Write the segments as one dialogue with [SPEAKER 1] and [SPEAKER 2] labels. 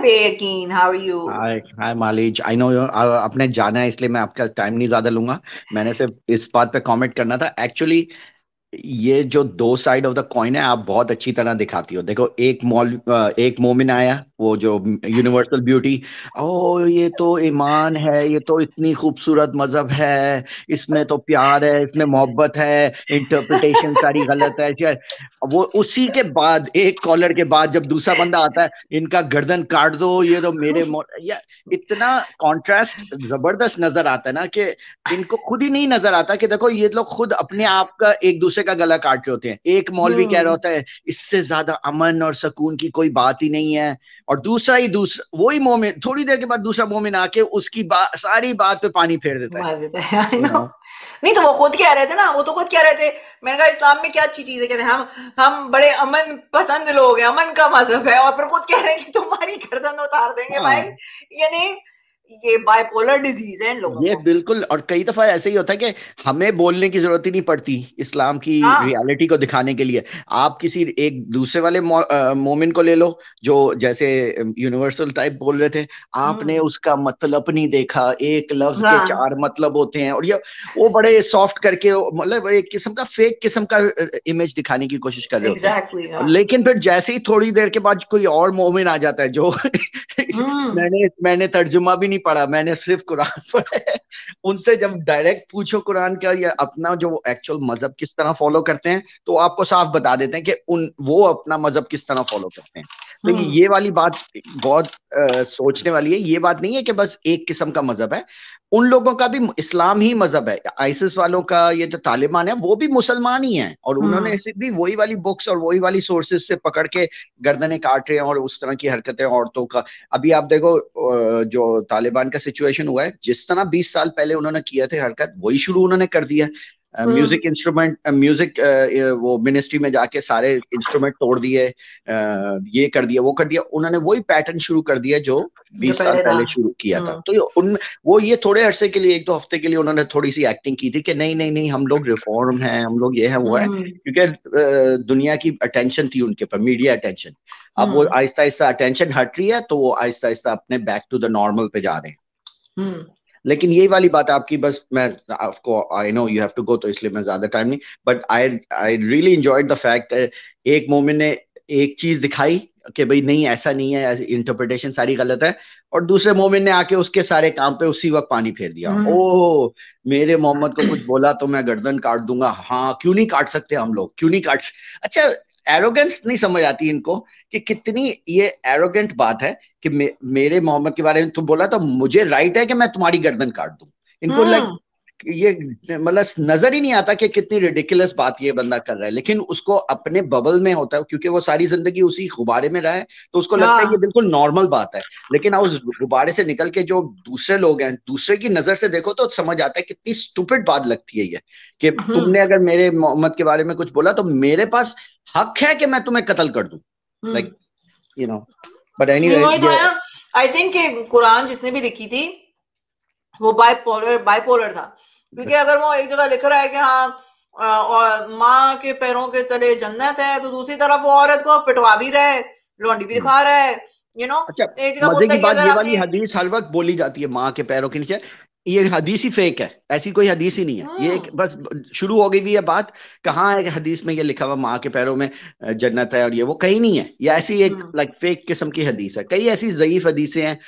[SPEAKER 1] Uh, आपने जाना है इसलिए मैं आपका टाइम नहीं ज्यादा लूंगा मैंने सिर्फ इस बात पे कमेंट करना था एक्चुअली ये जो दो साइड ऑफ द कॉइन है आप बहुत अच्छी तरह दिखाती हो देखो एक मॉल एक मोमिन आया वो जो यूनिवर्सल ब्यूटी ओ ये तो ईमान है ये तो इतनी खूबसूरत मजहब है इसमें तो प्यार है इसमें मोहब्बत है इंटरप्रिटेशन सारी गलत है वो उसी के बाद एक कॉलर के बाद जब दूसरा बंदा आता है इनका गर्दन काट दो ये तो मेरे या इतना कॉन्ट्रास्ट जबरदस्त नजर आता है ना कि इनको खुद ही नहीं नजर आता कि देखो ये लोग खुद अपने आप का एक दूसरे दूसरे का गला काट रहे होते हैं एक मौलवी कह रहा हम्म। होता है इससे ज्यादा अमन और सुकून की कोई बात ही नहीं है और दूसरा ही दूसरा वही मोमिन थोड़ी देर के बाद दूसरा मोमिन आके उसकी बा, सारी बात पे पानी फेर देता है, देता है नहीं तो वो खुद कह रहे थे ना वो तो खुद कह रहे थे मैंने कहा इस्लाम में क्या अच्छी चीज है कहते हम हम बड़े अमन पसंद लोग हैं अमन का मजहब है और फिर खुद कह रहे हैं कि तुम्हारी गर्दन उतार देंगे हाँ। भाई यानी ये बाइपोलर डिजीज है लोगों ये बिल्कुल और कई दफा ऐसे ही होता है कि हमें बोलने की जरूरत ही नहीं पड़ती इस्लाम की रियलिटी हाँ। को दिखाने के लिए आप किसी एक दूसरे वाले मोमिन को ले लो जो जैसे यूनिवर्सल टाइप बोल रहे थे आपने हम्म। उसका मतलब नहीं देखा एक लफ्ज के हाँ। चार मतलब होते हैं और ये वो बड़े सॉफ्ट करके मतलब एक किस्म का फेक किस्म का इमेज दिखाने की कोशिश कर रहे exactly, हाँ। लेकिन फिर जैसे ही थोड़ी देर के बाद कोई और मोमिन आ जाता है जो हम्म। मैंने मैंने तर्जुमा भी नहीं पढ़ा मैंने सिर्फ कुरान पढ़ा है उनसे जब डायरेक्ट पूछो कुरान का या अपना जो एक्चुअल मजहब किस तरह फॉलो करते हैं तो आपको साफ बता देते हैं कि उन वो अपना मजहब किस तरह फॉलो करते हैं लेकिन तो हाँ। ये वाली बात बहुत सोचने वाली है ये बात नहीं है कि बस एक किस्म का मजहब है उन लोगों का भी इस्लाम ही मजहब है आइसिस वालों का ये जो तालिबान है वो भी मुसलमान ही है और उन्होंने हाँ। भी वही वाली बुक्स और वही वाली सोर्सेज से पकड़ के गर्दने काट रहे हैं और उस तरह की हरकतें औरतों का अभी आप देखो जो तालिबान का सिचुएशन हुआ है जिस तरह बीस साल पहले उन्होंने किया थे हरकत वही शुरू उन्होंने कर दिया म्यूजिक इंस्ट्रूमेंट म्यूजिक वो मिनिस्ट्री में जाके सारे इंस्ट्रूमेंट तोड़ दिए ये कर दिया वो कर दिया उन्होंने वही पैटर्न शुरू कर दिया जो बीस साल पहले शुरू किया था हाँ। तो उन वो ये थोड़े अरसे के लिए एक दो हफ्ते के लिए उन्होंने थोड़ी सी एक्टिंग की थी कि नहीं नहीं नहीं हम लोग रिफॉर्म है हम लोग ये है वो है हम्म। क्योंकि दुनिया की अटेंशन थी उनके पर मीडिया अटेंशन अब वो आहिस्ता आहिस्ता अटेंशन हट रही है तो वो आहिस्ता आहिस्ता अपने बैक टू द नॉर्मल पे जा रहे हैं हम्म। लेकिन यही वाली बात आपकी बस मैं आपको I know you have to go तो इसलिए मैं ज्यादा टाइम नहीं but I I really enjoyed the fact एक मोमिन ने एक चीज दिखाई कि भाई नहीं ऐसा नहीं है इंटरप्रिटेशन सारी गलत है और दूसरे मोमिन ने आके उसके सारे काम पे उसी वक्त पानी फेर दिया हम्म। ओ मेरे मोहम्मद को कुछ बोला तो मैं गर्दन काट दूंगा हाँ क्यों नहीं काट सकते हम लोग क्यों नहीं काट सकते? अच्छा एरोगेंस नहीं समझ आती इनको कि कितनी ये एरोगेंट बात है कि मे, मेरे मोहम्मद के बारे में तुम बोला तो मुझे राइट है कि मैं तुम्हारी गर्दन काट दूं इनको लाइक हम्म। ये मतलब नजर ही नहीं आता कि कितनी रिडिकुलस बात ये बंदा कर रहा है लेकिन उसको अपने बबल में होता है क्योंकि वो सारी जिंदगी उसी गुब्बारे में रहा है तो उसको लगता है हाँ। ये बिल्कुल नॉर्मल बात है लेकिन उस गुब्बारे से निकल के जो दूसरे लोग हैं दूसरे की नजर से देखो तो समझ आता है कितनी स्टूपिड बात लगती है ये कि हम्म। तुमने अगर मेरे मोहम्मद के बारे में कुछ बोला तो मेरे पास हक है कि मैं तुम्हें कत्ल कर दू like you know but any I think Quran जिसने भी लिखी थी वो बायपोलर बायपोलर था क्योंकि अगर वो एक जगह लिख रहा है कि हाँ और माँ के पैरों के तले जन्नत है तो दूसरी तरफ वो औरत को पिटवा भी रहे लोडी लौंडी भी दिखा हम्म। रहा है यू नो अच्छा, मजे की बात ये वाली हदीस हर वक्त बोली जाती है माँ के पैरों के नीचे ये हदीस ही फेक है ऐसी कोई हदीस ही नहीं है ये एक हाँ। बस शुरू हो गई भी है बात कहाँ है हदीस में ये लिखा हुआ माँ के पैरों में जन्नत है और ये वो कहीं नहीं है ये ऐसी एक लाइक हाँ। फेक किस्म की हदीस है कई ऐसी जयीफ हदीसें हैं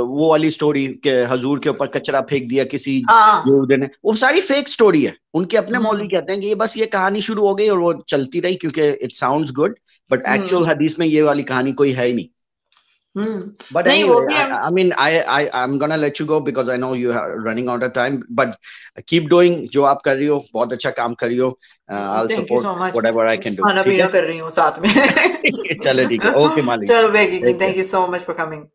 [SPEAKER 1] वो वाली स्टोरी के हजूर के ऊपर कचरा फेंक दिया किसी हाँ। ने वो सारी फेक स्टोरी है उनके अपने मौलवी कहते हैं कि ये बस ये कहानी शुरू हो गई और वो चलती रही क्योंकि it sound good but actual हदीस में ये वाली कहानी कोई है ही नहीं Mm. But anyway, I, I, mean, I, I I'm gonna let you go because I know you are running out of time. But keep doing जो आप कर रही हो बहुत अच्छा काम कर रही हो. Uh, I'll Thank support so much. whatever I can do. खाना पीना कर रही Okay Thank you so much for coming.